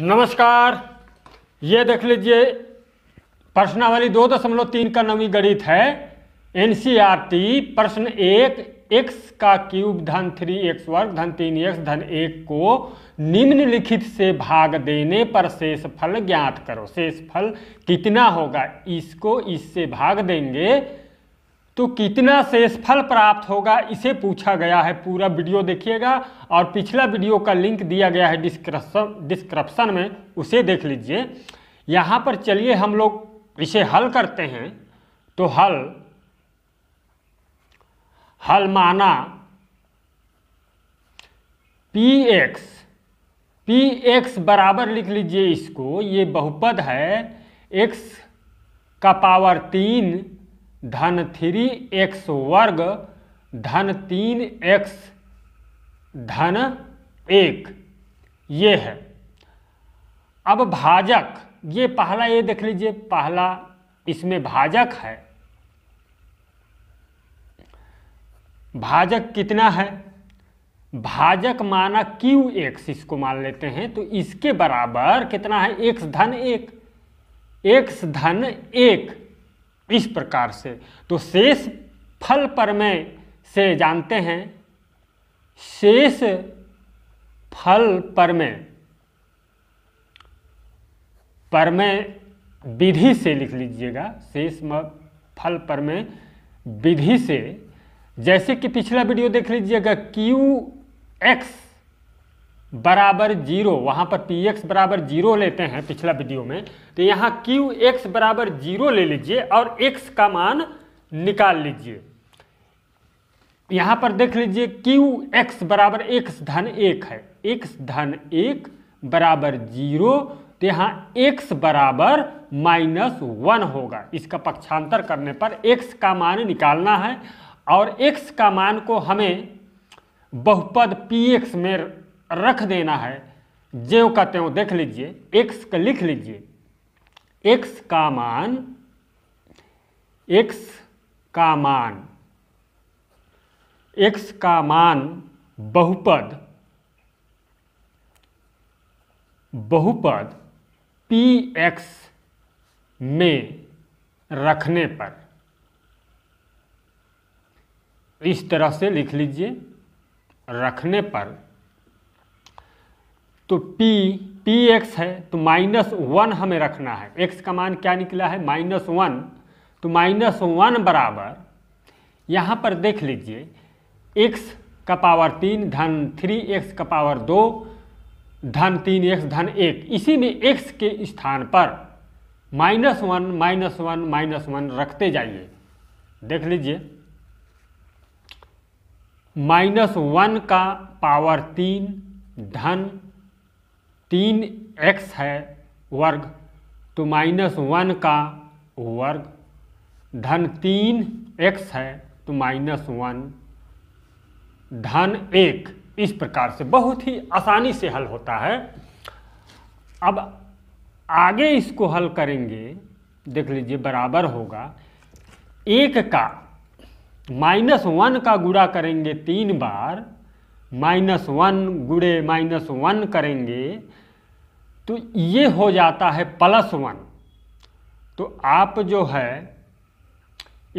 नमस्कार ये देख लीजिए प्रश्नावली दो दशमलव तीन का नवी गणित है एनसीईआरटी प्रश्न एक एक्स का क्यूब धन थ्री एक्स वर्ग धन तीन एक्स धन एक को निम्नलिखित से भाग देने पर शेष फल ज्ञात करो शेष फल कितना होगा इसको इससे भाग देंगे तो कितना शेषफल प्राप्त होगा इसे पूछा गया है पूरा वीडियो देखिएगा और पिछला वीडियो का लिंक दिया गया है डिस्क्रप्शन डिस्क्रप्शन में उसे देख लीजिए यहाँ पर चलिए हम लोग इसे हल करते हैं तो हल हल माना पी एक्स पी एक्स बराबर लिख लीजिए इसको ये बहुपद है एक्स का पावर तीन धन थ्री एक्स वर्ग धन तीन एक्स धन एक ये है अब भाजक ये पहला ये देख लीजिए पहला इसमें भाजक है भाजक कितना है भाजक माना क्यू एक्स इसको मान लेते हैं तो इसके बराबर कितना है एक्स धन एक एक्स धन एक इस प्रकार से तो शेष फल परमय से जानते हैं शेष फल परमय परमय विधि से लिख लीजिएगा शेष फल परमय विधि से जैसे कि पिछला वीडियो देख लीजिएगा क्यू एक्स बराबर जीरो वहां पर पी एक्स बराबर जीरो लेते हैं पिछला वीडियो में तो यहाँ क्यू एक्स बराबर जीरो ले लीजिए और एक्स का मान निकाल लीजिए यहाँ पर देख लीजिए क्यू एक्स बराबर एक्स धन एक है एक्स धन एक बराबर जीरो तो यहाँ एक्स बराबर माइनस वन होगा इसका पक्षांतर करने पर एक्स का मान निकालना है और एक्स का मान को हमें बहुपद पी एक्स में रख देना है ज्यो का त्यों देख लीजिए एक्स का लिख लीजिए एक्स का मान एक्स का मान एक्स का मान बहुपद बहुपद पी एक्स में रखने पर इस तरह से लिख लीजिए रखने पर तो पी p एक्स है तो माइनस वन हमें रखना है x का मान क्या निकला है माइनस वन तो माइनस वन बराबर यहाँ पर देख लीजिए x का पावर तीन धन थ्री एक्स का पावर दो धन तीन एक्स धन एक इसी में x के स्थान पर minus one minus one minus one रखते जाइए देख लीजिए माइनस वन का पावर तीन धन तीन एक्स है वर्ग तो माइनस वन का वर्ग धन तीन एक्स है तो माइनस वन धन एक इस प्रकार से बहुत ही आसानी से हल होता है अब आगे इसको हल करेंगे देख लीजिए बराबर होगा एक का माइनस वन का गुड़ा करेंगे तीन बार माइनस वन गुड़े माइनस वन करेंगे तो ये हो जाता है प्लस वन तो आप जो है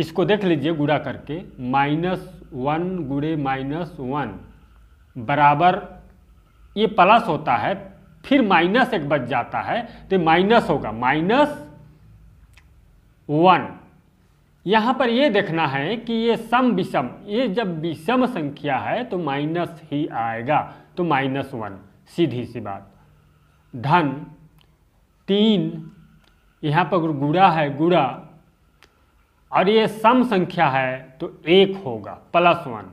इसको देख लीजिए गुड़ा करके माइनस वन गुड़े माइनस वन बराबर ये प्लस होता है फिर माइनस एक बच जाता है तो माइनस होगा माइनस वन यहाँ पर ये देखना है कि ये सम विषम ये जब विषम संख्या है तो माइनस ही आएगा तो माइनस वन सीधी सी बात धन तीन यहाँ पर गुड़ा है गुड़ा और ये सम संख्या है तो एक होगा प्लस वन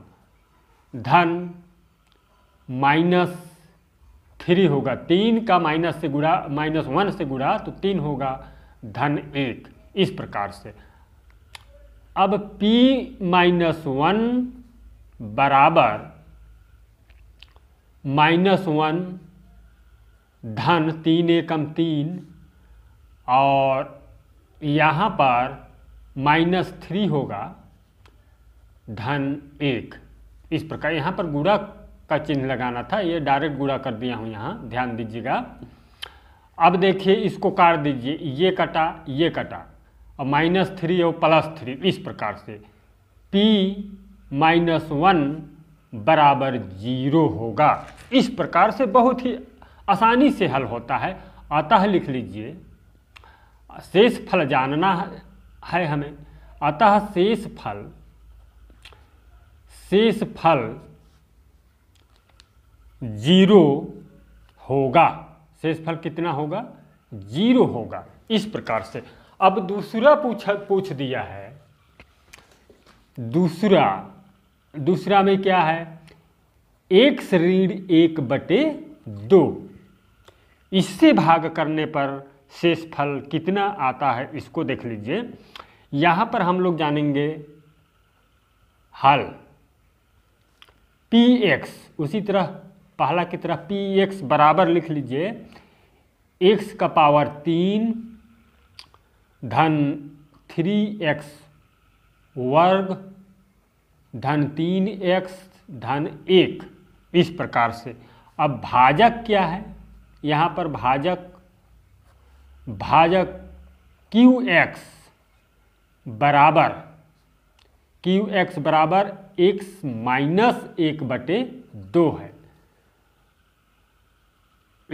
धन माइनस थ्री होगा तीन का माइनस से गुड़ा माइनस वन से गुड़ा तो तीन होगा धन एक इस प्रकार से अब p माइनस वन बराबर माइनस वन धन तीन एकम तीन और यहाँ पर माइनस थ्री होगा धन एक इस प्रकार यहाँ पर गुड़ा का चिन्ह लगाना था ये डायरेक्ट गुड़ा कर दिया हूँ यहाँ ध्यान दीजिएगा अब देखिए इसको काट दीजिए ये कटा ये कटा और माइनस थ्री और प्लस थ्री इस प्रकार से पी माइनस वन बराबर जीरो होगा इस प्रकार से बहुत ही आसानी से हल होता है अतः लिख लीजिए शेष फल जानना है हमें अतः शेष फल शेष फल जीरो होगा शेष फल कितना होगा जीरो होगा इस प्रकार से अब दूसरा पूछ पूछ दिया है दूसरा दूसरा में क्या है एक ऋण एक बटे दो इससे भाग करने पर शेष फल कितना आता है इसको देख लीजिए यहाँ पर हम लोग जानेंगे हल पी एक्स उसी तरह पहला की तरह पी एक्स बराबर लिख लीजिए एक्स का पावर तीन धन थ्री एक्स वर्ग धन तीन एक्स धन एक इस प्रकार से अब भाजक क्या है यहाँ पर भाजक भाजक क्यू एक्स बराबर क्यू एक्स बराबर एक्स माइनस एक बटे दो है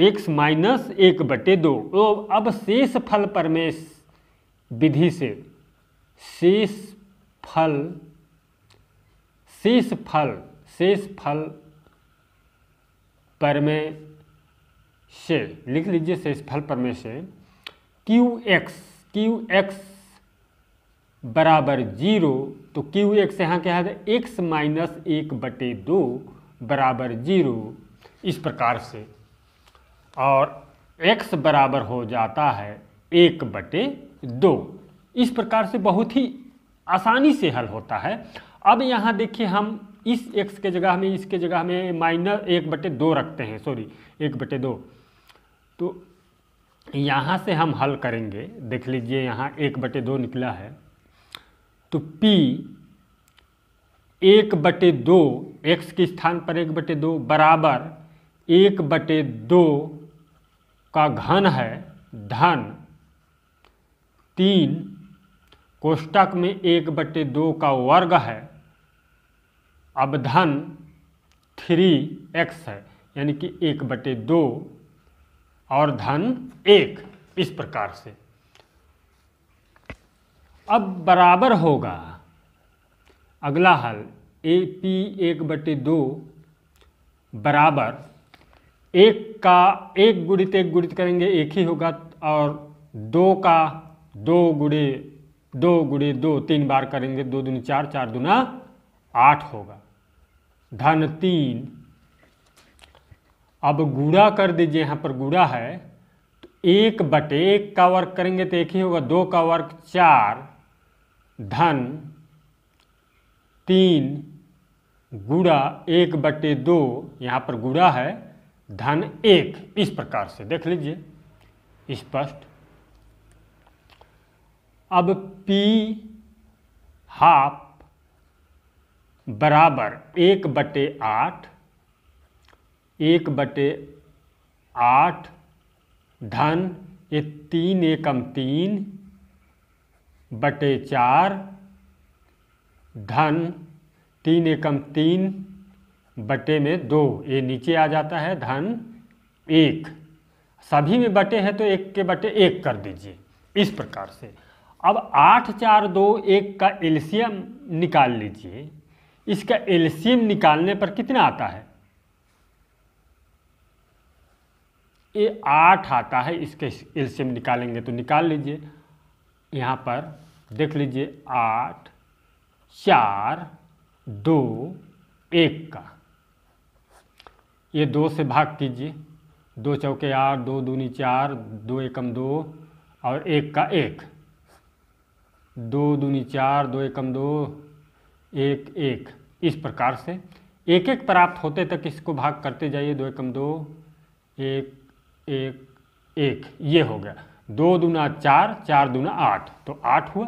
एक्स माइनस एक बटे दो तो अब शेष फल परमेश विधि से शेष फल शेष फल शेष फल परमेय से लिख लीजिए फल पर में से क्यू एक्स क्यू एक्स बराबर जीरो तो क्यू एक्स यहाँ क्या है एक्स माइनस एक बटे दो बराबर जीरो इस प्रकार से और एक्स बराबर हो जाता है एक बटे दो इस प्रकार से बहुत ही आसानी से हल होता है अब यहाँ देखिए हम इस एक्स के जगह में इसके जगह में माइनस एक बटे दो रखते हैं सॉरी एक बटे दो तो यहाँ से हम हल करेंगे देख लीजिए यहाँ एक बटे दो निकला है तो P एक बटे दो एक्स के स्थान पर एक बटे दो बराबर एक बटे दो का घन है धन तीन कोष्टक में एक बटे दो का वर्ग है अब धन थ्री एक्स है यानी कि एक बटे दो और धन एक इस प्रकार से अब बराबर होगा अगला हल ए पी एक बटे दो बराबर एक का एक गुणित एक गुणित करेंगे एक ही होगा और दो का दो गुड़े दो गुड़े दो तीन बार करेंगे दो दुनी चार चार दूना आठ होगा धन तीन अब गुड़ा कर दीजिए यहाँ पर गुड़ा है तो एक बटे एक का वर्क करेंगे तो एक ही होगा दो का वर्क चार धन तीन गुड़ा एक बटे दो यहाँ पर गुड़ा है धन एक इस प्रकार से देख लीजिए स्पष्ट अब पी हाफ बराबर एक बटे आठ एक बटे आठ धन ये तीन एकम तीन बटे चार धन तीन एकम तीन बटे में दो ये नीचे आ जाता है धन एक सभी में बटे हैं तो एक के बटे एक कर दीजिए इस प्रकार से अब आठ चार दो एक का एल्शियम निकाल लीजिए इसका एल्शियम निकालने पर कितना आता है ये आठ आता है इसके एल्शियम निकालेंगे तो निकाल लीजिए यहाँ पर देख लीजिए आठ चार दो एक का ये दो से भाग कीजिए दो चौके आठ दो दूनी चार दो एकम दो और एक का एक दो दूनी चार दो एकम दो एक एक इस प्रकार से एक एक प्राप्त होते तक इसको भाग करते जाइए दो एकम दो एक एक एक ये हो गया दो दुना चार चार दुना आठ तो आठ हुआ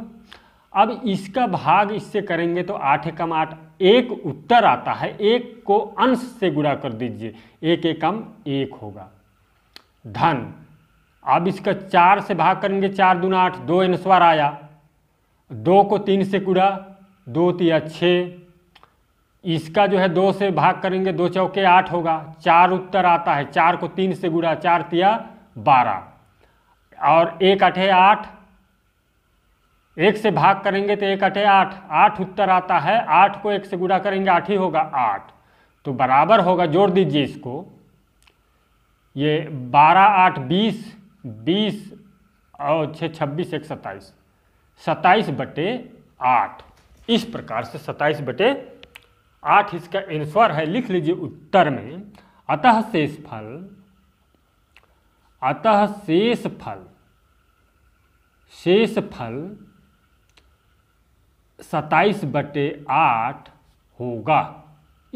अब इसका भाग इससे करेंगे तो आठ एकम आठ एक उत्तर आता है एक को अंश से गुणा कर दीजिए एक एकम एक होगा धन अब इसका चार से भाग करेंगे चार दुना आठ दो अनुस्वार आया दो को तीन से गुड़ा दो तिया छः इसका जो है दो से भाग करेंगे दो चौके आठ होगा चार उत्तर आता है चार को तीन से गुड़ा चार तिया बारह और एक अठे आठ एक से भाग करेंगे तो एक अठे आठ आठ उत्तर आता है आठ को एक से गुड़ा करेंगे आठ ही होगा आठ तो बराबर होगा जोड़ दीजिए इसको ये बारह आठ बीस बीस और छः छब्बीस एक सत्ताईस सत्ताईस बटे आठ इस प्रकार से सत्ताईस बटे आठ इसका आंसर है लिख लीजिए उत्तर में अतः शेष फल अतः शेष फल शेष फल सताइस बटे आठ होगा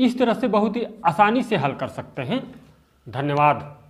इस तरह से बहुत ही आसानी से हल कर सकते हैं धन्यवाद